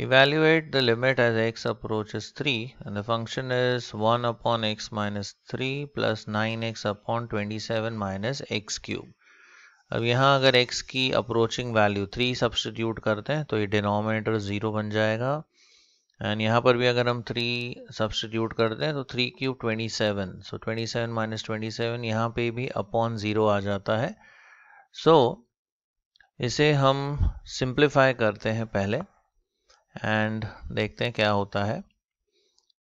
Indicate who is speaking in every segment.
Speaker 1: Evaluate the limit as x approaches 3 and the function is 1 upon x minus 3 plus 9x upon 27 minus x cube. अब यहां अगर x की approaching value 3 substitute करते हैं तो ये denominator 0 बन जाएगा and यहां पर भी अगर हम 3 substitute करते हैं तो 3 cube 27 so 27 minus 27 यहां पे भी upon 0 आ जाता है so, इसे हम simplify करते हैं पहले एंड देखते हैं क्या होता है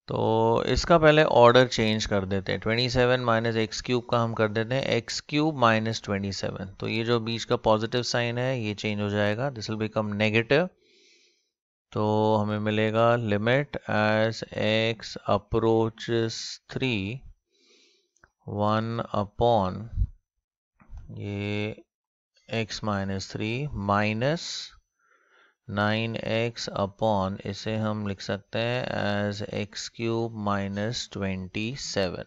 Speaker 1: तो इसका पहले ऑर्डर चेंज कर देते हैं twenty seven minus X cube का हम कर देते हैं X cube minus twenty seven तो ये जो बीच का पॉजिटिव साइन है ये चेंज हो जाएगा दिस विल बिकम नेगेटिव तो हमें मिलेगा limit as x approach three one upon ये X minus three minus nine X upon इसे हम लिख सकते हैं as X cube minus twenty seven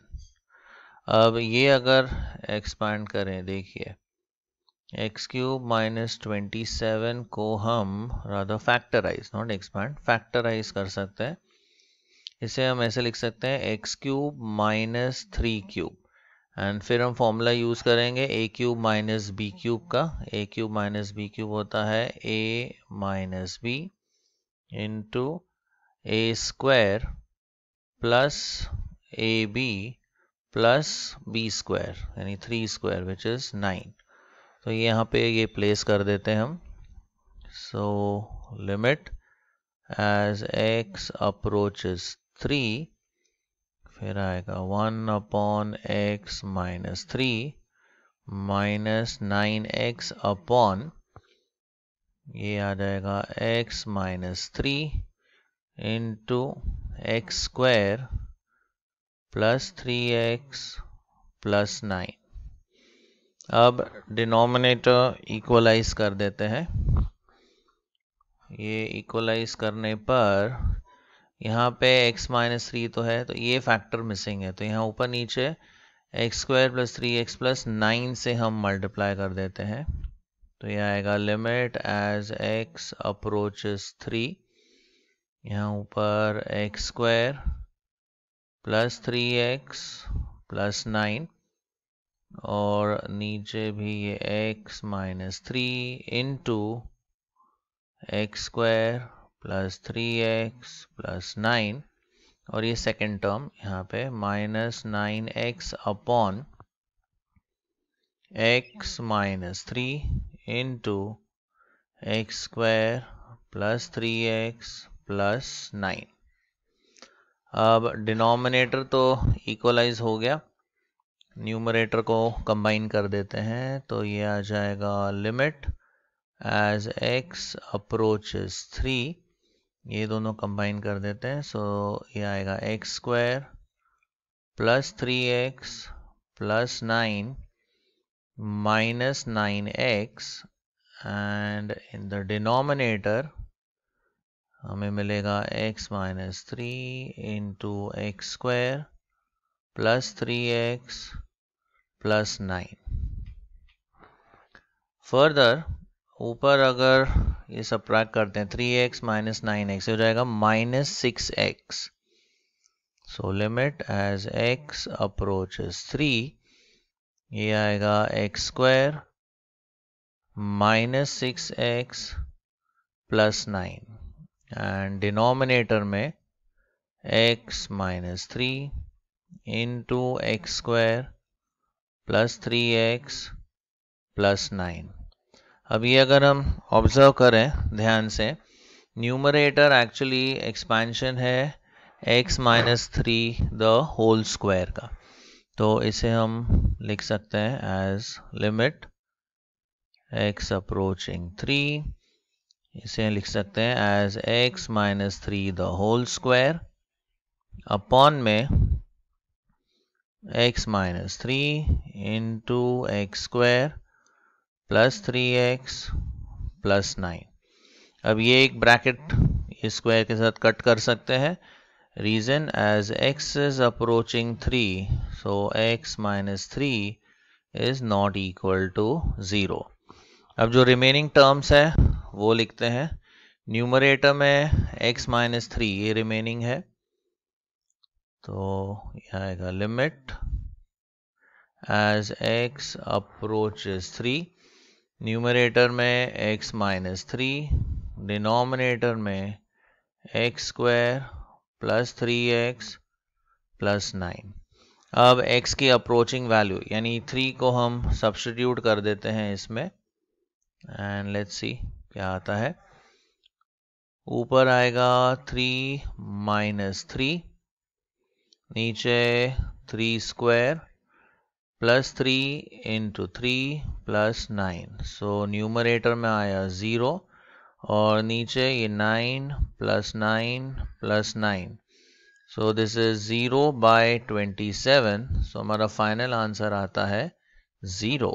Speaker 1: अब ये अगर एक्सपैंड करें देखिए X cube minus twenty seven को हम rather factorise not expand factorise कर सकते हैं इसे हम ऐसे लिख सकते हैं X cube minus three cube and फिर हम फॉर्मूला यूज़ करेंगे A cube minus B cube का A cube minus B cube होता है A minus B into A square plus A B plus B square यानी three square which is nine तो यहाँ पे ये प्लेस कर देते हैं हम so limit as x approaches three फिर आएगा one upon X minus three minus nine X upon ये आ जाएगा X minus three into x square plus three x plus nine अब डिनोमिनेटर इक्वलाइज कर देते हैं ये इक्वलाइज करने पर यहाँ पे x माइनस थ्री तो है तो ये फैक्टर मिसिंग है तो यहाँ ऊपर नीचे X square plus three x plus nine से हम मल्टीप्लाई कर देते हैं तो ये आएगा limit as x approaches three यहाँ ऊपर X square plus three x plus nine और नीचे भी ये x minus three into x square plus three x plus nine और ये सेकेंड टर्म यहाँ पे minus nine X upon X minus three into x square plus three x plus nine अब denominator तो इक्वलाइज हो गया न्यूमरेटर को combine कर देते हैं तो ये आ जाएगा limit as x approaches three ये दोनों कंबाइन कर देते हैं सो ये आएगा x square plus three x plus nine minus nine x and in the denominator हमें मिलेगा x minus three into x square plus three x plus nine further ऊपर अगर ये सब ट्रैक करते हैं three x minus nine x हो जाएगा minus six x so limit as x approach three ये आएगा x square minus six x plus nine and denominator में x minus three into x square plus three x plus nine अब ये अगर हम observe करें ध्यान से न्यूमरेटर एक्चुअली एक्सपेंशन है x minus three the whole square का तो इसे हम लिख सकते हैं as limit x approaching three इसे लिख सकते हैं as x minus three the whole square upon में x minus three into x square plus three x plus nine अब ये एक ब्रैकेट स्क्वायर के साथ कट कर सकते हैं reason as x is approaching three so x minus three is not equal to zero अब जो रिमेनिंग टर्म्स है वो लिखते हैं न्यूमरेटर में x माइनस थ्री ये रिमेनिंग है तो यह आएगा limit as x approaches three numerator में x माइनस थ्री डिनोमिनेटर में x square plus three x plus nine अब x की अप्रोचिंग वैल्यू यानी थ्री को हम सब्सटीट्यूट कर देते हैं इसमें एंड लेट्स सी क्या आता है ऊपर आएगा थ्री माइनस थ्री नीचे three square plus three into three plus nine so numerator में आया ज़ीरो और नीचे ये nine plus nine plus nine so this is zero by twenty seven so हमारा फाइनल आंसर आता है ज़ीरो